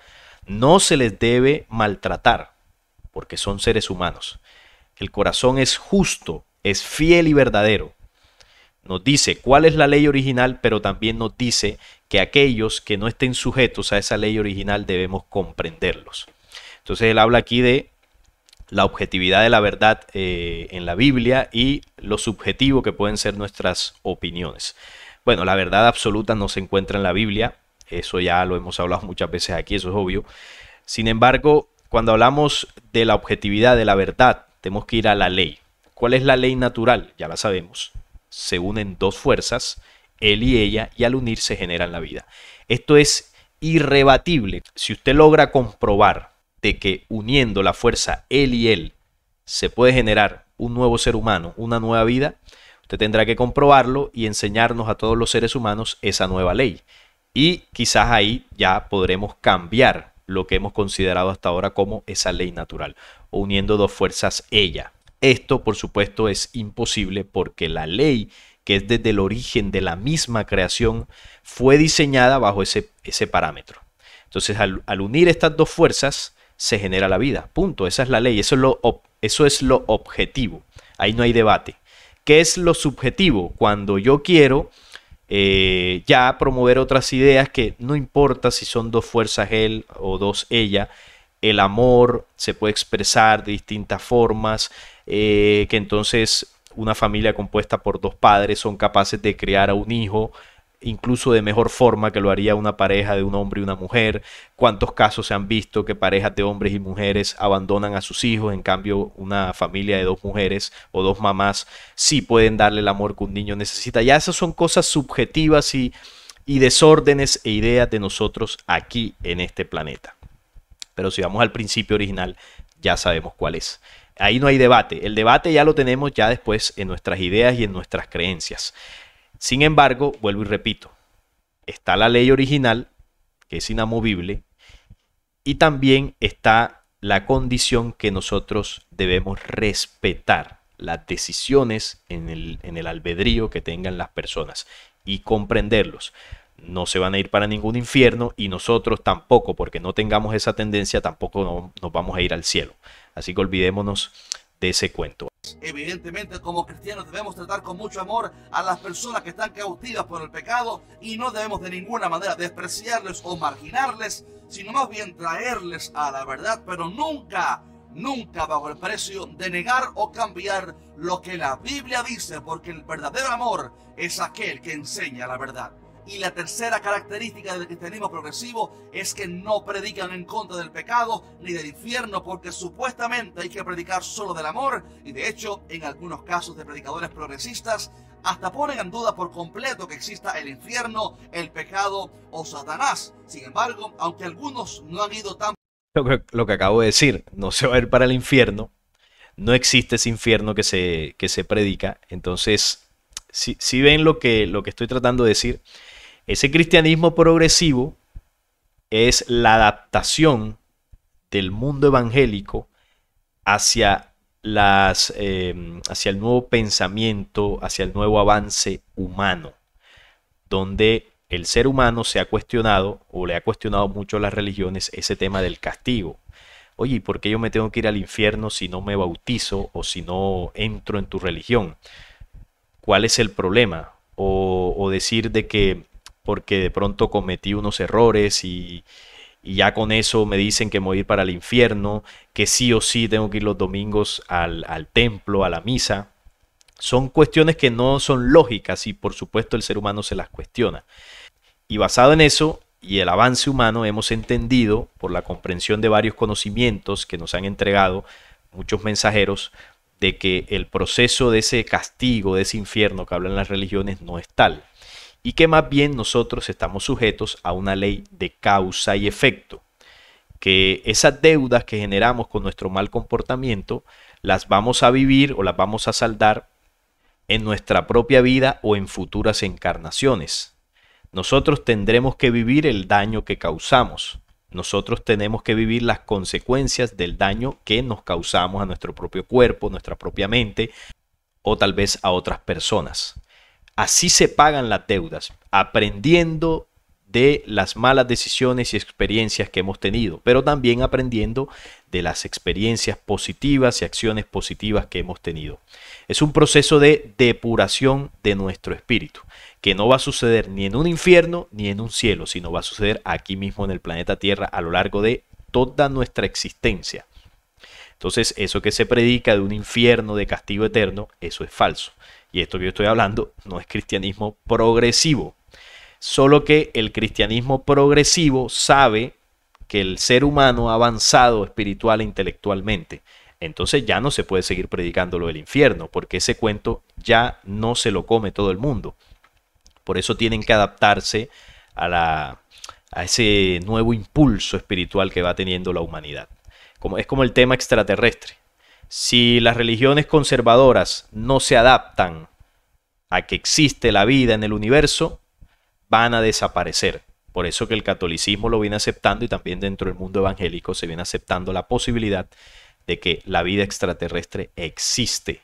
no se les debe maltratar, porque son seres humanos. El corazón es justo, es fiel y verdadero. Nos dice cuál es la ley original, pero también nos dice que aquellos que no estén sujetos a esa ley original debemos comprenderlos. Entonces él habla aquí de la objetividad de la verdad eh, en la Biblia y lo subjetivo que pueden ser nuestras opiniones. Bueno, la verdad absoluta no se encuentra en la Biblia, eso ya lo hemos hablado muchas veces aquí, eso es obvio. Sin embargo, cuando hablamos de la objetividad de la verdad, tenemos que ir a la ley. ¿Cuál es la ley natural? Ya la sabemos. Se unen dos fuerzas, él y ella, y al unirse generan la vida. Esto es irrebatible. Si usted logra comprobar de que uniendo la fuerza él y él se puede generar un nuevo ser humano, una nueva vida, usted tendrá que comprobarlo y enseñarnos a todos los seres humanos esa nueva ley. Y quizás ahí ya podremos cambiar lo que hemos considerado hasta ahora como esa ley natural, uniendo dos fuerzas ella. Esto, por supuesto, es imposible porque la ley que es desde el origen de la misma creación, fue diseñada bajo ese, parámetro. Entonces, al, unir estas dos fuerzas, se genera la vida. Punto. Esa es la ley. Eso es lo, eso es lo objetivo. Ahí no hay debate. ¿Qué es lo subjetivo? Cuando yo quiero eh, ya promover otras ideas que no importa si son dos fuerzas él o dos ella, el amor se puede expresar de distintas formas, eh, que entonces una familia compuesta por dos padres son capaces de crear a un hijo incluso de mejor forma que lo haría una pareja de un hombre y una mujer. ¿Cuántos casos se han visto que parejas de hombres y mujeres abandonan a sus hijos? En cambio, una familia de dos mujeres o dos mamás sí pueden darle el amor que un niño necesita. Ya esas son cosas subjetivas y, y desórdenes e ideas de nosotros aquí en este planeta. Pero si vamos al principio original, ya sabemos cuál es. Ahí no hay debate. El debate ya lo tenemos ya después en nuestras ideas y en nuestras creencias. Sin embargo, vuelvo y repito, está la ley original, que es inamovible, y también está la condición que nosotros debemos respetar, las decisiones en el, albedrío que tengan las personas y comprenderlos no se van a ir para ningún infierno y nosotros tampoco, porque no tengamos esa tendencia, tampoco nos vamos a ir al cielo. Así que olvidémonos de ese cuento evidentemente, como cristianos debemos tratar con mucho amor a las personas que están cautivas por el pecado y no debemos de ninguna manera despreciarles o marginarles, sino más bien traerles a la verdad, pero nunca, nunca bajo el precio de negar o cambiar lo que la Biblia dice, porque el verdadero amor es aquel que enseña la verdad. Y la tercera característica del cristianismo este progresivo es que no predican en contra del pecado ni del infierno porque supuestamente hay que predicar solo del amor y de hecho en algunos casos de predicadores progresistas hasta ponen en duda por completo que exista el infierno, el pecado o Satanás. Sin embargo, aunque algunos no han ido tan... Lo que, lo que acabo de decir, no se va a ir para el infierno, no existe ese infierno que se, que se predica, entonces si, si, ven lo que, lo que estoy tratando de decir, ese cristianismo progresivo es la adaptación del mundo evangélico hacia, las, em, hacia el nuevo pensamiento, hacia el nuevo avance humano, donde el ser humano se ha cuestionado o le ha cuestionado mucho a las religiones ese tema del castigo. Oye, ¿y por qué yo me tengo que ir al infierno si no me bautizo o si no entro en tu religión? ¿Cuál es el problema? o decir de que porque de pronto cometí unos errores y, ya con eso me dicen que me voy a ir para el infierno, que sí o sí tengo que ir los domingos al templo, a la misa. Son cuestiones que no son lógicas y por supuesto el ser humano se las cuestiona. Y basado en eso y el avance humano hemos entendido, por la comprensión de varios conocimientos que nos han entregado muchos mensajeros, de que el proceso de ese castigo, de ese infierno que hablan las religiones no es tal y que más bien nosotros estamos sujetos a una ley de causa y efecto, que esas deudas que generamos con nuestro mal comportamiento las vamos a vivir o las vamos a saldar en nuestra propia vida o en futuras encarnaciones. Nosotros tendremos que vivir el daño que causamos. Nosotros tenemos que vivir las consecuencias del daño que nos causamos a nuestro propio cuerpo, nuestra propia mente o tal vez a otras personas. Así se pagan las deudas, aprendiendo de las malas decisiones y experiencias que hemos tenido, pero también aprendiendo de las experiencias positivas y acciones positivas que hemos tenido. Es un proceso de depuración de nuestro espíritu, que no va a suceder ni en un infierno ni en un cielo, sino va a suceder aquí mismo en el planeta Tierra a lo largo de toda nuestra existencia. Entonces, eso que se predica de un infierno de castigo eterno, eso es falso y esto que yo estoy hablando no es cristianismo progresivo, solo que el cristianismo progresivo sabe que el ser humano ha avanzado espiritual e intelectualmente. Entonces ya no se puede seguir predicando lo del infierno, porque ese cuento ya no se lo come todo el mundo. Por eso tienen que adaptarse a, la, a ese nuevo impulso espiritual que va teniendo la humanidad. Como, es como el tema extraterrestre si las religiones conservadoras no se adaptan a que existe la vida en el universo, van a desaparecer. Por eso que el catolicismo lo viene aceptando y también dentro del mundo evangélico se viene aceptando la posibilidad de que la vida extraterrestre existe.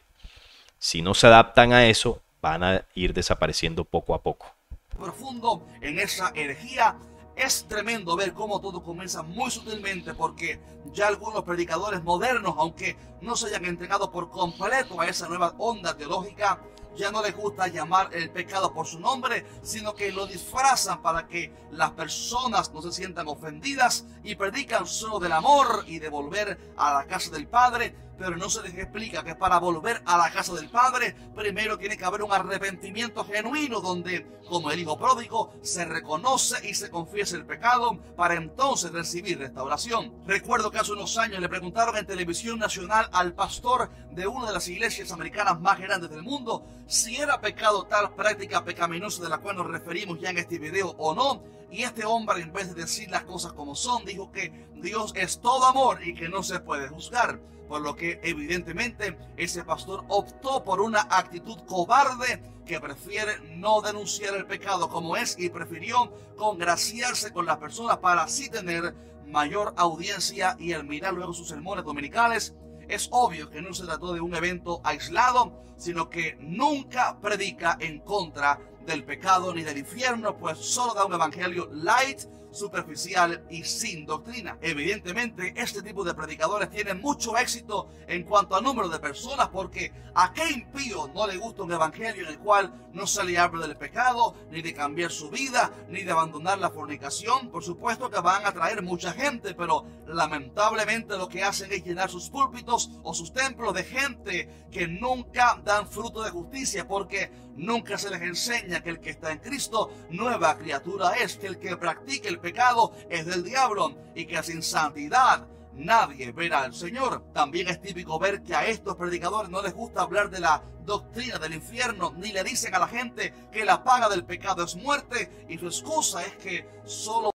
Si no se adaptan a eso, van a ir desapareciendo poco a poco. Profundo en esa energía es tremendo ver cómo todo comienza muy sutilmente porque ya algunos predicadores modernos, aunque no se hayan entregado por completo a esa nueva onda teológica, ya no les gusta llamar el pecado por su nombre, sino que lo disfrazan para que las personas no se sientan ofendidas y predican solo del amor y de volver a la casa del Padre pero no se les explica que para volver a la casa del Padre, primero tiene que haber un arrepentimiento genuino donde, como el Hijo pródigo, se reconoce y se confiesa el pecado para entonces recibir restauración. Recuerdo que hace unos años le preguntaron en televisión nacional al pastor de una de las iglesias americanas más grandes del mundo si era pecado tal práctica pecaminosa de la cual nos referimos ya en este video o no. Y este hombre, en vez de decir las cosas como son, dijo que Dios es todo amor y que no se puede juzgar por lo que evidentemente ese pastor optó por una actitud cobarde que prefiere no denunciar el pecado como es y prefirió congraciarse con las personas para así tener mayor audiencia y al luego sus sermones dominicales. Es obvio que no se trató de un evento aislado, sino que nunca predica en contra del pecado ni del infierno, pues solo da un evangelio light superficial y sin doctrina. Evidentemente, este tipo de predicadores tienen mucho éxito en cuanto a número de personas, porque a qué impío no le gusta un evangelio en el cual no se le habla del pecado, ni de cambiar su vida, ni de abandonar la fornicación. Por supuesto que van a atraer mucha gente, pero lamentablemente lo que hacen es llenar sus púlpitos o sus templos de gente que nunca dan fruto de justicia, porque Nunca se les enseña que el que está en Cristo, nueva criatura es, que el que practique el pecado es del diablo y que sin santidad nadie verá al Señor. También es típico ver que a estos predicadores no les gusta hablar de la doctrina del infierno, ni le dicen a la gente que la paga del pecado es muerte y su excusa es que solo...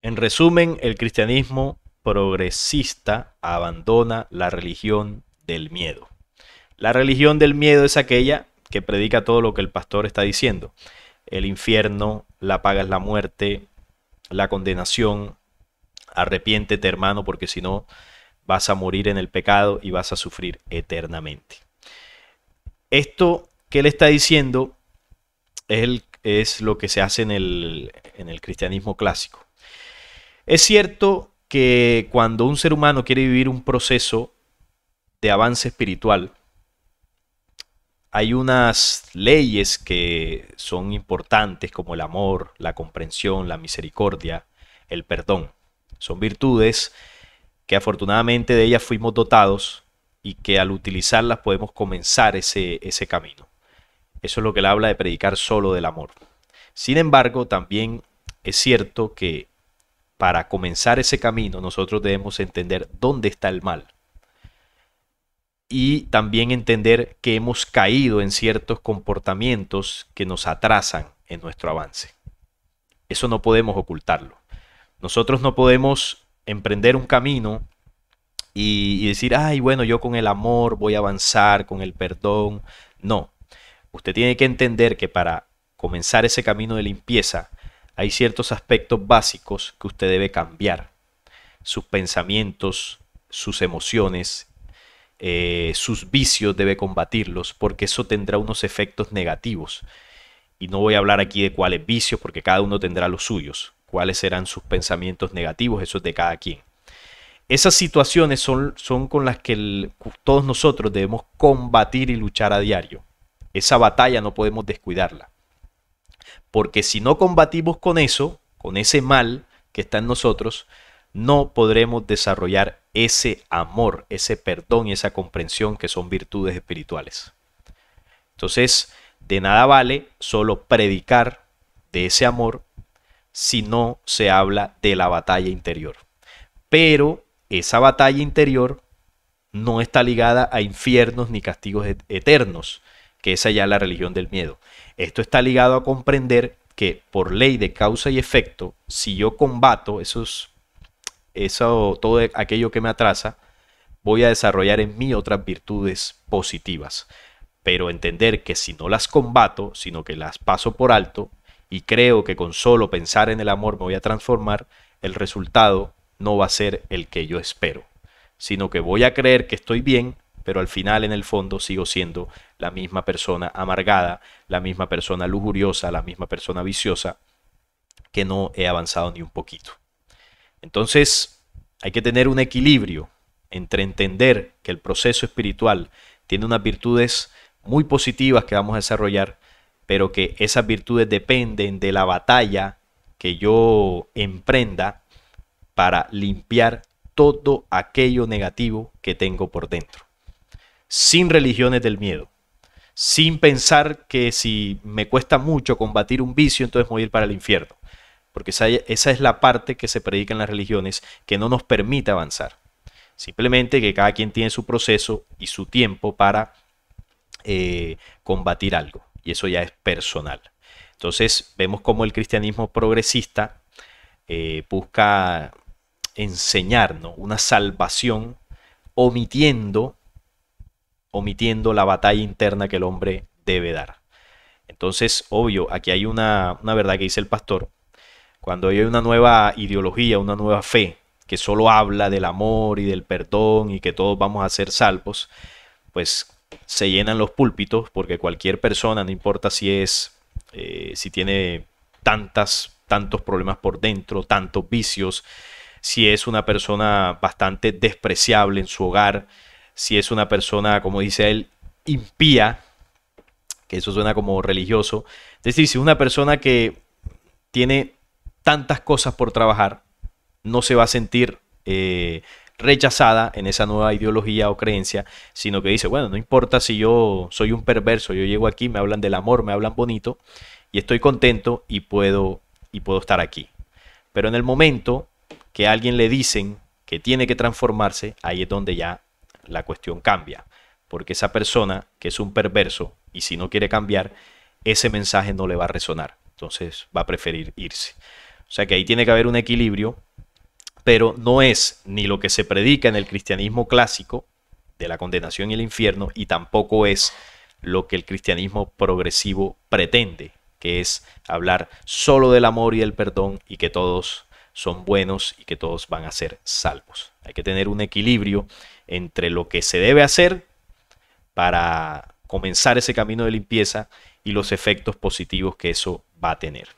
En resumen, el cristianismo progresista abandona la religión del miedo. La religión del miedo es aquella que predica todo lo que el pastor está diciendo. El infierno, la paga es la muerte, la condenación, arrepiéntete hermano porque si no vas a morir en el pecado y vas a sufrir eternamente. Esto que él está diciendo es, es lo que se hace en el, en el cristianismo clásico. Es cierto que cuando un ser humano quiere vivir un proceso de avance espiritual, hay unas leyes que son importantes como el amor, la comprensión, la misericordia, el perdón. Son virtudes que afortunadamente de ellas fuimos dotados y que al utilizarlas podemos comenzar ese, ese camino. Eso es lo que él habla de predicar solo del amor. Sin embargo, también es cierto que para comenzar ese camino nosotros debemos entender dónde está el mal y también entender que hemos caído en ciertos comportamientos que nos atrasan en nuestro avance. Eso no podemos ocultarlo. Nosotros no podemos emprender un camino y, decir, ay, bueno, yo con el amor voy a avanzar, con el perdón. No, usted tiene que entender que para comenzar ese camino de limpieza hay ciertos aspectos básicos que usted debe cambiar. Sus pensamientos, sus emociones eh, sus vicios debe combatirlos porque eso tendrá unos efectos negativos. Y no voy a hablar aquí de cuáles vicios porque cada uno tendrá los suyos, cuáles serán sus pensamientos negativos, eso es de cada quien. Esas situaciones son, son con las que todos nosotros debemos combatir y luchar a diario. Esa batalla no podemos descuidarla. Porque si no combatimos con eso, con ese mal que está en nosotros, no podremos desarrollar ese amor, ese perdón y esa comprensión que son virtudes espirituales. Entonces, de nada vale solo predicar de ese amor si no se habla de la batalla interior. Pero esa batalla interior no está ligada a infiernos ni castigos eternos, que es allá la religión del miedo. Esto está ligado a comprender que por ley de causa y efecto, si yo combato esos eso, todo aquello que me atrasa, voy a desarrollar en mí otras virtudes positivas. Pero entender que si no las combato, sino que las paso por alto, y creo que con solo pensar en el amor me voy a transformar, el resultado no va a ser el que yo espero, sino que voy a creer que estoy bien, pero al final en el fondo sigo siendo la misma persona amargada, la misma persona lujuriosa, la misma persona viciosa, que no he avanzado ni un poquito. Entonces, hay que tener un equilibrio entre entender que el proceso espiritual tiene unas virtudes muy positivas que vamos a desarrollar, pero que esas virtudes dependen de la batalla que yo emprenda para limpiar todo aquello negativo que tengo por dentro. Sin religiones del miedo, sin pensar que si me cuesta mucho combatir un vicio, entonces voy a ir para el infierno porque esa, es la parte que se predica en las religiones que no nos permite avanzar. Simplemente que cada quien tiene su proceso y su tiempo para eh, combatir algo, y eso ya es personal. Entonces vemos cómo el cristianismo progresista eh, busca enseñarnos una salvación omitiendo, omitiendo la batalla interna que el hombre debe dar. Entonces, obvio, aquí hay una, una verdad que dice el pastor, cuando hay una nueva ideología, una nueva fe, que solo habla del amor y del perdón y que todos vamos a ser salvos, pues se llenan los púlpitos porque cualquier persona, no importa si es, eh, si tiene tantas, tantos problemas por dentro, tantos vicios, si es una persona bastante despreciable en su hogar, si es una persona, como dice él, impía, que eso suena como religioso, es decir, si una persona que tiene tantas cosas por trabajar, no se va a sentir eh, rechazada en esa nueva ideología o creencia, sino que dice, bueno, no importa si yo soy un perverso, yo llego aquí, me hablan del amor, me hablan bonito, y estoy contento y puedo, y puedo estar aquí. Pero en el momento que a alguien le dicen que tiene que transformarse, ahí es donde ya la cuestión cambia, porque esa persona que es un perverso y si no quiere cambiar, ese mensaje no le va a resonar, entonces va a preferir irse. O sea que ahí tiene que haber un equilibrio, pero no es ni lo que se predica en el cristianismo clásico de la condenación y el infierno, y tampoco es lo que el cristianismo progresivo pretende, que es hablar solo del amor y del perdón y que todos son buenos y que todos van a ser salvos. Hay que tener un equilibrio entre lo que se debe hacer para comenzar ese camino de limpieza y los efectos positivos que eso va a tener.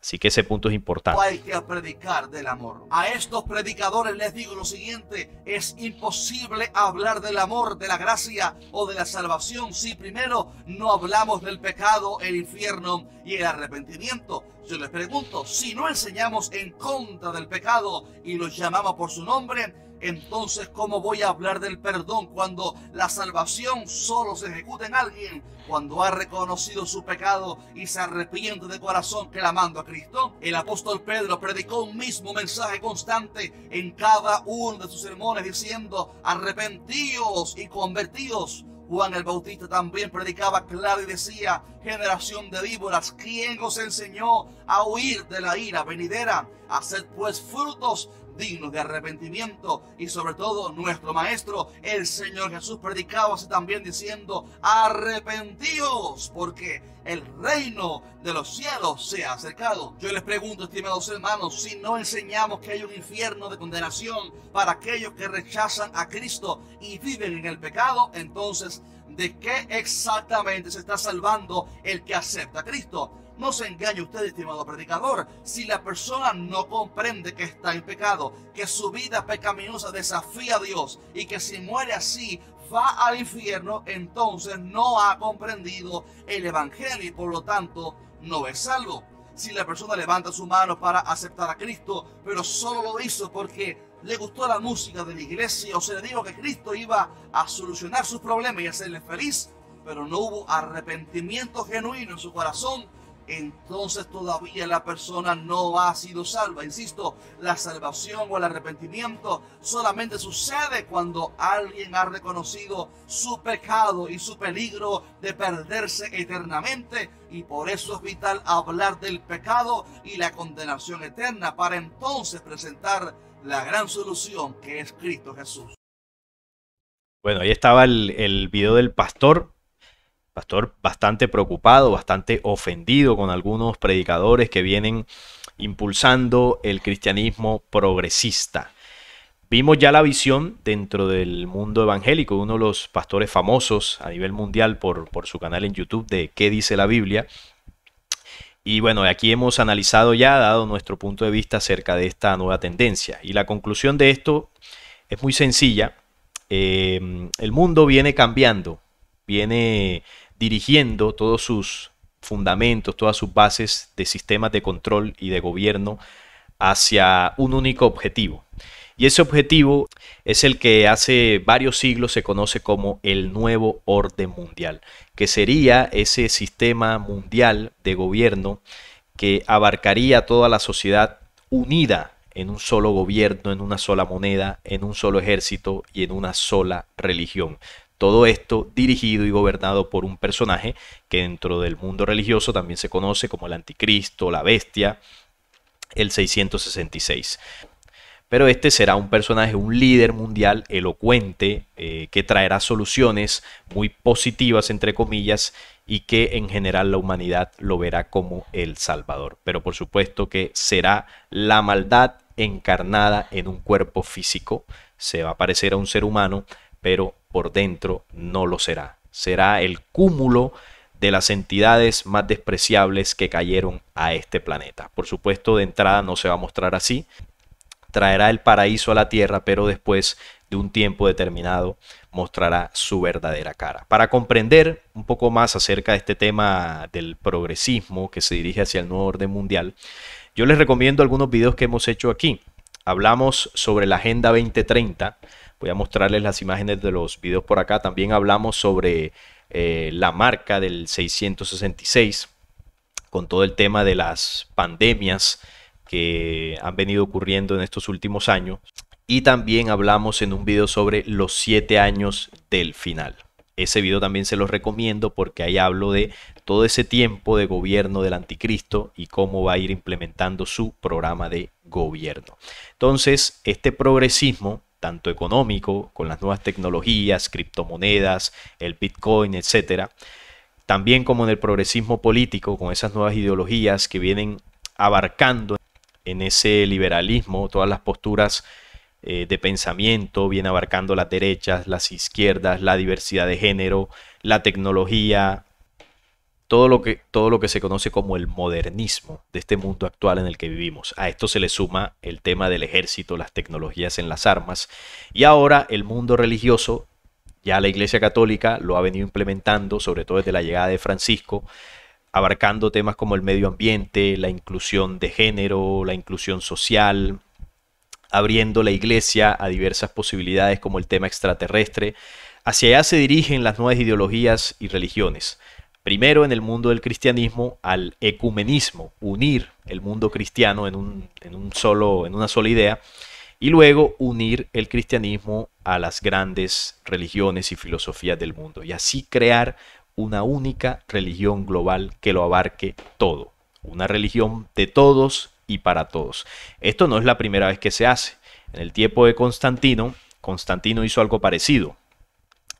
Así que ese punto es importante. Hay que predicar del amor. A estos predicadores les digo lo siguiente, es imposible hablar del amor, de la gracia o de la salvación si primero no hablamos del pecado, el infierno y el arrepentimiento. Yo les pregunto, si no enseñamos en contra del pecado y los llamamos por su nombre, entonces ¿cómo voy a hablar del perdón cuando la salvación solo se ejecuta en alguien cuando ha reconocido su pecado y se arrepiente de corazón clamando a Cristo? El apóstol Pedro predicó un mismo mensaje constante en cada uno de sus sermones diciendo, arrepentíos y convertíos. Juan el Bautista también predicaba claro y decía, generación de víboras, ¿quién os enseñó a huir de la ira venidera? Haced pues frutos dignos de arrepentimiento. Y sobre todo nuestro Maestro, el Señor Jesús, predicaba así también diciendo, arrepentíos, porque el reino de los cielos se ha acercado. Yo les pregunto, estimados hermanos, si no enseñamos que hay un infierno de condenación para aquellos que rechazan a Cristo y viven en el pecado, entonces, ¿de qué exactamente se está salvando el que acepta a Cristo? No se engañe usted, estimado predicador. Si la persona no comprende que está en pecado, que su vida pecaminosa desafía a Dios y que si muere así va al infierno, entonces no ha comprendido el Evangelio y por lo tanto no es salvo. Si la persona levanta su mano para aceptar a Cristo, pero solo lo hizo porque le gustó la música de la iglesia o se le dijo que Cristo iba a solucionar sus problemas y hacerle feliz, pero no hubo arrepentimiento genuino en su corazón, entonces todavía la persona no ha sido salva. Insisto, la salvación o el arrepentimiento solamente sucede cuando alguien ha reconocido su pecado y su peligro de perderse eternamente. Y por eso es vital hablar del pecado y la condenación eterna para entonces presentar la gran solución que es Cristo Jesús. Bueno, ahí estaba el, video del pastor pastor bastante preocupado, bastante ofendido con algunos predicadores que vienen impulsando el cristianismo progresista. Vimos ya la visión dentro del mundo evangélico, uno de los pastores famosos a nivel mundial por, por su canal en YouTube de ¿Qué dice la Biblia? Y bueno, aquí hemos analizado ya, dado nuestro punto de vista acerca de esta nueva tendencia. Y la conclusión de esto es muy sencilla. Eh, el mundo viene cambiando, viene dirigiendo todos sus fundamentos, todas sus bases de sistemas de control y de gobierno hacia un único objetivo. Y ese objetivo es el que hace varios siglos se conoce como el nuevo orden mundial, que sería ese sistema mundial de gobierno que abarcaría toda la sociedad unida en un solo gobierno, en una sola moneda, en un solo ejército y en una sola religión. Todo esto dirigido y gobernado por un personaje que dentro del mundo religioso también se conoce como el anticristo, la bestia, el 666. Pero este será un personaje, un líder mundial elocuente, eh, que traerá soluciones muy positivas, entre comillas, y que en general la humanidad lo verá como el Salvador. Pero por supuesto que será la maldad encarnada en un cuerpo físico. Se va a parecer a un ser humano, pero por dentro no lo será. Será el cúmulo de las entidades más despreciables que cayeron a este planeta. Por supuesto, de entrada no se va a mostrar así. Traerá el paraíso a la tierra, pero después de un tiempo determinado mostrará su verdadera cara. Para comprender un poco más acerca de este tema del progresismo que se dirige hacia el nuevo orden mundial, yo les recomiendo algunos videos que hemos hecho aquí. Hablamos sobre la Agenda 2030, Voy a mostrarles las imágenes de los videos por acá. También hablamos sobre eh, la marca del 666 con todo el tema de las pandemias que han venido ocurriendo en estos últimos años. Y también hablamos en un video sobre los siete años del final. Ese video también se los recomiendo porque ahí hablo de todo ese tiempo de gobierno del anticristo y cómo va a ir implementando su programa de gobierno. Entonces, este progresismo tanto económico, con las nuevas tecnologías, criptomonedas, el Bitcoin, etcétera, también como en el progresismo político, con esas nuevas ideologías que vienen abarcando en ese liberalismo todas las posturas eh, de pensamiento, viene abarcando las derechas, las izquierdas, la diversidad de género, la tecnología, todo lo, que, todo lo que se conoce como el modernismo de este mundo actual en el que vivimos. A esto se le suma el tema del ejército, las tecnologías en las armas y ahora el mundo religioso, ya la Iglesia Católica lo ha venido implementando, sobre todo desde la llegada de Francisco, abarcando temas como el medio ambiente, la inclusión de género, la inclusión social, abriendo la Iglesia a diversas posibilidades como el tema extraterrestre. Hacia allá se dirigen las nuevas ideologías y religiones primero en el mundo del cristianismo al ecumenismo, unir el mundo cristiano en, un, solo, en una sola idea, y luego unir el cristianismo a las grandes religiones y filosofías del mundo, y así crear una única religión global que lo abarque todo, una religión de todos y para todos. Esto no es la primera vez que se hace. En el tiempo de Constantino, Constantino hizo algo parecido.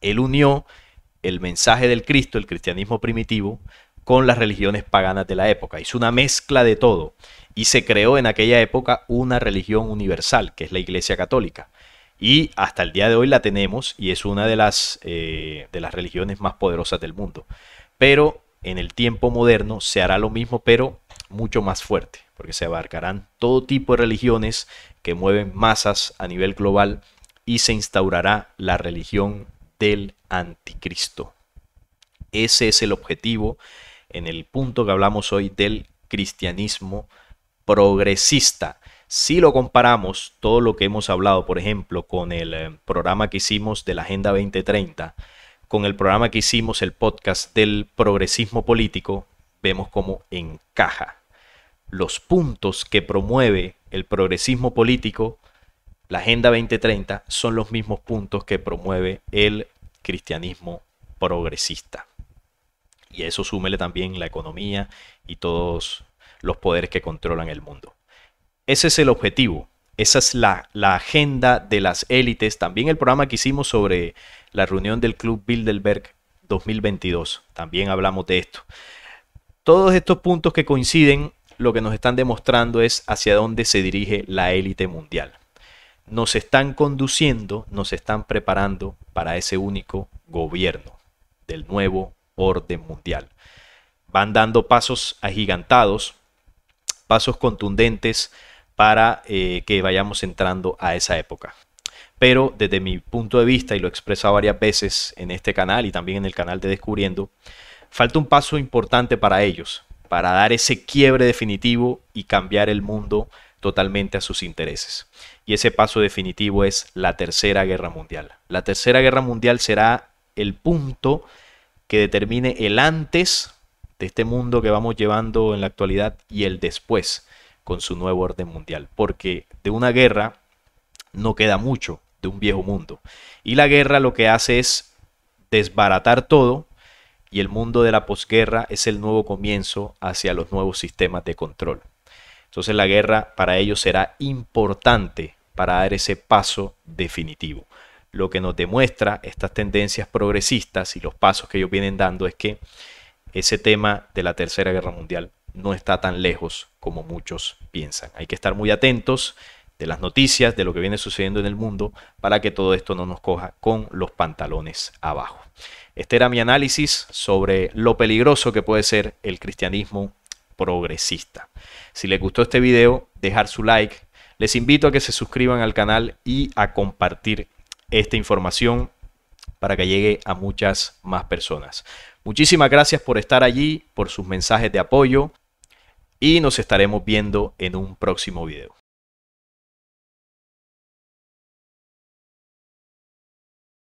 Él unió el mensaje del Cristo, el cristianismo primitivo, con las religiones paganas de la época. Hizo una mezcla de todo y se creó en aquella época una religión universal, que es la Iglesia Católica. Y hasta el día de hoy la tenemos y es una de las, eh, de las religiones más poderosas del mundo. Pero en el tiempo moderno se hará lo mismo, pero mucho más fuerte, porque se abarcarán todo tipo de religiones que mueven masas a nivel global y se instaurará la religión del anticristo. Ese es el objetivo en el punto que hablamos hoy del cristianismo progresista. Si lo comparamos, todo lo que hemos hablado, por ejemplo, con el eh, programa que hicimos de la Agenda 2030, con el programa que hicimos, el podcast del progresismo político, vemos cómo encaja. Los puntos que promueve el progresismo político la Agenda 2030 son los mismos puntos que promueve el cristianismo progresista. Y eso súmele también la economía y todos los poderes que controlan el mundo. Ese es el objetivo, esa es la, la agenda de las élites. También el programa que hicimos sobre la reunión del Club Bilderberg 2022, también hablamos de esto. Todos estos puntos que coinciden, lo que nos están demostrando es hacia dónde se dirige la élite mundial nos están conduciendo, nos están preparando para ese único gobierno del nuevo orden mundial. Van dando pasos agigantados, pasos contundentes para eh, que vayamos entrando a esa época. Pero desde mi punto de vista, y lo he expresado varias veces en este canal y también en el canal de Descubriendo, falta un paso importante para ellos, para dar ese quiebre definitivo y cambiar el mundo totalmente a sus intereses. Y ese paso definitivo es la Tercera Guerra Mundial. La Tercera Guerra Mundial será el punto que determine el antes de este mundo que vamos llevando en la actualidad y el después con su nuevo orden mundial. Porque de una guerra no queda mucho de un viejo mundo. Y la guerra lo que hace es desbaratar todo y el mundo de la posguerra es el nuevo comienzo hacia los nuevos sistemas de control. Entonces la guerra para ellos será importante para dar ese paso definitivo. Lo que nos demuestra estas tendencias progresistas y los pasos que ellos vienen dando es que ese tema de la Tercera Guerra Mundial no está tan lejos como muchos piensan. Hay que estar muy atentos de las noticias, de lo que viene sucediendo en el mundo, para que todo esto no nos coja con los pantalones abajo. Este era mi análisis sobre lo peligroso que puede ser el cristianismo progresista. Si les gustó este video, dejar su like. Les invito a que se suscriban al canal y a compartir esta información para que llegue a muchas más personas. Muchísimas gracias por estar allí, por sus mensajes de apoyo y nos estaremos viendo en un próximo video.